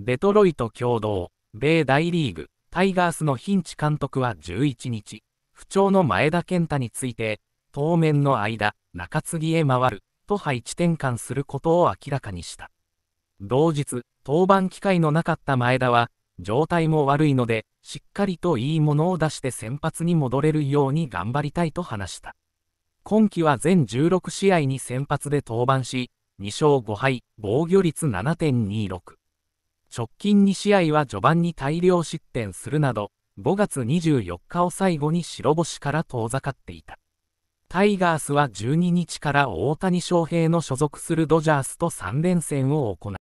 デトロイト共同、米大リーグ、タイガースのヒンチ監督は11日、不調の前田健太について、当面の間、中継ぎへ回る、と配置転換することを明らかにした。同日、登板機会のなかった前田は、状態も悪いので、しっかりといいものを出して先発に戻れるように頑張りたいと話した。今季は全16試合に先発で登板し、2勝5敗、防御率7.26。直近2試合は序盤に大量失点するなど、5月24日を最後に白星から遠ざかっていた。タイガースは12日から大谷翔平の所属するドジャースと3連戦を行う。